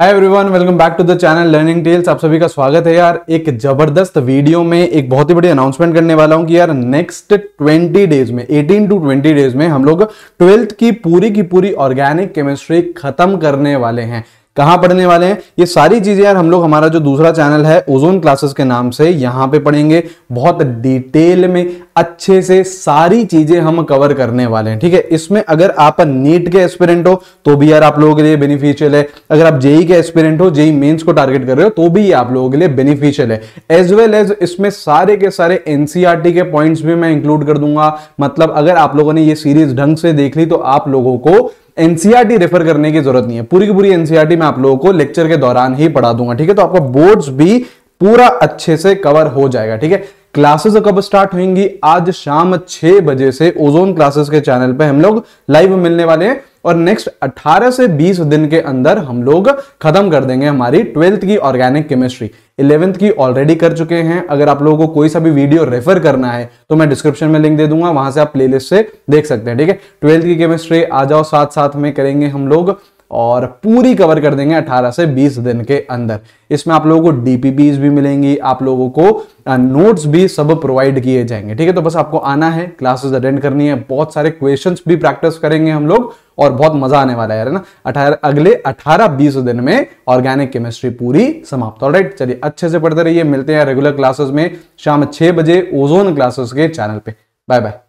hi everyone welcome back to the channel learning tales आप सभी का स्वागत है यार एक जबरदस्त वीडियो में एक बहुत ही बड़ी अनाउंसमेंट करने वाला हूं कि यार नेक्स्ट 20 डेज में 18 टू 20 डेज में हम लोग ट्वेल्थ की पूरी की पूरी ऑर्गेनिक केमिस्ट्री खत्म करने वाले हैं कहाँ पढ़ने वाले हैं ये सारी चीज़ें यार हम लोग हमारा जो दूसरा चैनल है ओजोन क्लासेस के नाम से यहाँ पे पढ़ेंगे बहुत डिटेल में अच्छे से सारी चीज़ें हम कवर करने वाले हैं ठीक है इसमें अगर आप नीट के एस्पिरेंट हो तो भी यार आप लोगों के लिए बेनिफिशियल है अगर आप जेई के एस्पिरेंट हो जेई मेन्स को टारगेट कर रहे हो तो भी ये आप लोगों के लिए बेनिफिशियल है एज वेल एज इसमें सारे के सारे एनसीआरटी e के पॉइंट्स भी मैं इंक्लूड कर दूंगा मतलब अगर आप लोगों ने ये सीरीज ढंग से देख ली तो आप लोगों को एनसीआरटी रेफर करने की जरूरत नहीं है पूरी की पूरी एनसीआरटी मैं आप लोगों को लेक्चर के दौरान ही पढ़ा दूंगा ठीक है तो आपका बोर्ड्स भी पूरा अच्छे से कवर हो जाएगा ठीक है क्लासेस तो कब स्टार्ट होंगी आज शाम छह बजे से ओजोन क्लासेस के चैनल पे हम लोग लाइव मिलने वाले हैं और नेक्स्ट 18 से 20 दिन के अंदर हम लोग खत्म कर देंगे हमारी ट्वेल्थ की ऑर्गेनिक केमिस्ट्री इलेवेंथ की ऑलरेडी कर चुके हैं अगर आप लोगों को कोई सा भी वीडियो रेफर करना है तो मैं डिस्क्रिप्शन में लिंक दे दूंगा वहां से आप प्लेलिस्ट से देख सकते हैं ठीक है ट्वेल्थ की केमिस्ट्री आ जाओ साथ साथ में करेंगे हम लोग और पूरी कवर कर देंगे 18 से 20 दिन के अंदर इसमें आप लोगों को डीपीपीज भी मिलेंगी आप लोगों को नोट्स भी सब प्रोवाइड किए जाएंगे ठीक है तो बस आपको आना है क्लासेस अटेंड करनी है बहुत सारे क्वेश्चंस भी प्रैक्टिस करेंगे हम लोग और बहुत मजा आने वाला है ना अठारह अगले 18-20 दिन में ऑर्गेनिक केमिस्ट्री पूरी समाप्त और राइट चलिए अच्छे से पढ़ते रहिए मिलते हैं रेगुलर क्लासेस में शाम छह बजे ओजोन क्लासेस के चैनल पे बाय बाय